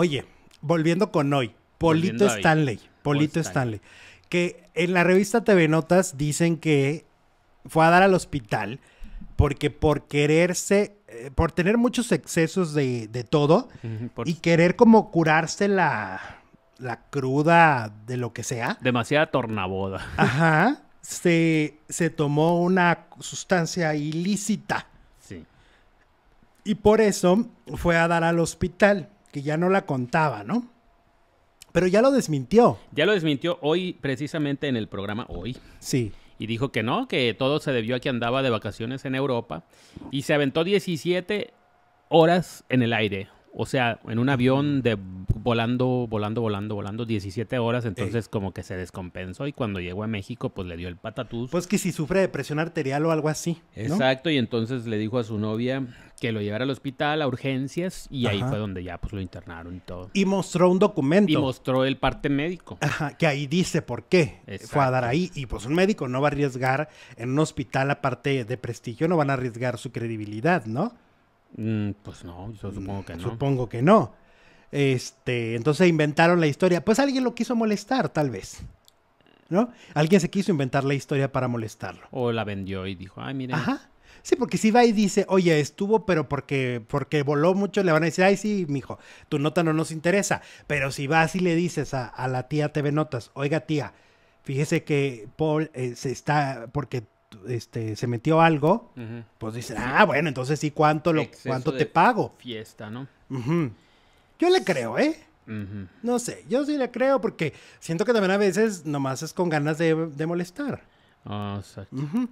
Oye, volviendo con hoy, Polito Stanley. Polito Stanley. Que en la revista TV Notas dicen que fue a dar al hospital porque por quererse, eh, por tener muchos excesos de, todo y querer como curarse la, cruda de lo que sea. Demasiada tornaboda. Ajá. Se, se tomó una sustancia ilícita. Sí. Y por eso fue a dar al hospital que ya no la contaba, ¿no? Pero ya lo desmintió. Ya lo desmintió hoy, precisamente en el programa hoy. Sí. Y dijo que no, que todo se debió a que andaba de vacaciones en Europa y se aventó 17 horas en el aire. O sea, en un avión de volando, volando, volando, volando 17 horas, entonces como que se descompensó y cuando llegó a México pues le dio el patatús. Pues que si sufre de presión arterial o algo así. Exacto, y entonces le dijo a su novia que lo llevara al hospital a urgencias y ahí fue donde ya pues lo internaron y todo. Y mostró un documento. Y mostró el parte médico. Ajá, que ahí dice por qué fue a dar ahí y pues un médico no va a arriesgar en un hospital aparte de prestigio, no van a arriesgar su credibilidad, ¿no? Mm, pues no, yo supongo que no. Supongo que no. Este, entonces inventaron la historia. Pues alguien lo quiso molestar, tal vez. ¿No? Alguien se quiso inventar la historia para molestarlo. O la vendió y dijo, ay, miren. Ajá. Sí, porque si va y dice, oye, estuvo, pero porque, porque voló mucho, le van a decir, ay, sí, mijo, tu nota no nos interesa. Pero si vas y le dices a, la tía TV Notas, oiga, tía, fíjese que Paul eh, se está, porque este, se metió algo, pues dice, ah, bueno, entonces sí, ¿cuánto, lo, cuánto te pago? Fiesta, ¿no? Yo le creo, ¿eh? No sé, yo sí le creo porque siento que también a veces nomás es con ganas de, molestar. Ah, exacto.